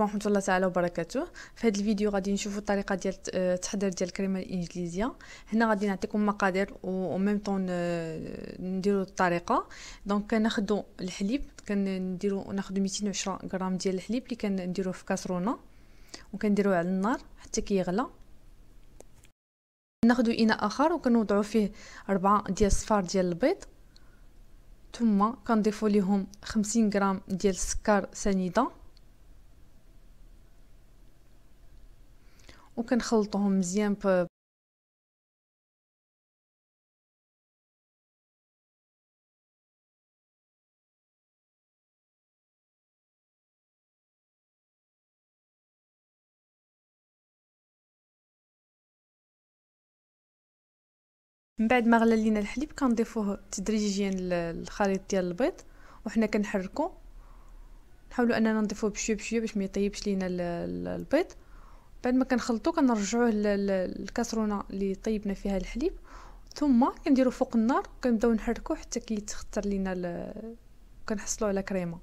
عليكم ورحمه الله تعالى وبركاته في هذا الفيديو غادي نشوفوا الطريقه ديال آه، التحضير ديال الكريمه الانجليزيه هنا غادي نعطيكم مقادير و ميم طون آه، نديروا الطريقه دونك كناخذوا الحليب كنديروا ناخذوا 220 غرام ديال الحليب اللي كنديروه في كاسرونه وكنديروه على النار حتى كيغلى ناخذوا اناء اخر وكنوضعوا فيه أربعة ديال صفار ديال البيض ثم كنضيفوا ليهم 50 غرام ديال السكر سنيده وكنخلطهم مزيان ب من بعد ما غلى لينا الحليب كنضيفوه تدريجيا للخليط ديال البيض وحنا كنحركو نحاولوا اننا نضيفوه بشويه بشويه باش ما يطيبش لينا البيض بعد ما كنخلطو كنرجعوه للكاسرونه اللي طيبنا فيها الحليب ثم كنديرو فوق النار وكنبداو نحركو حتى كيتختر لينا ال... كنحصلو على كريمه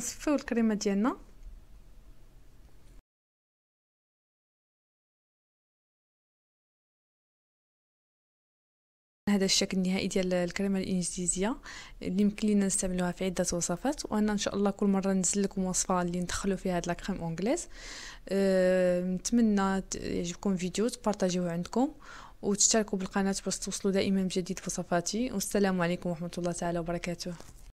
نصفيو الكريمه ديالنا هذا الشكل النهائي ديال الكلمه الانجليزيه اللي يمكن لينا نستعملوها في عده وصفات وانا ان شاء الله كل مره ننزل لكم وصفه اللي ندخلوا فيها هاد لاكريم اونغليز أه نتمنى يعجبكم الفيديو تبارطاجيوه عندكم وتشتركوا بالقناه باش توصلوا دائما بجديد وصفاتي والسلام عليكم ورحمه الله تعالى وبركاته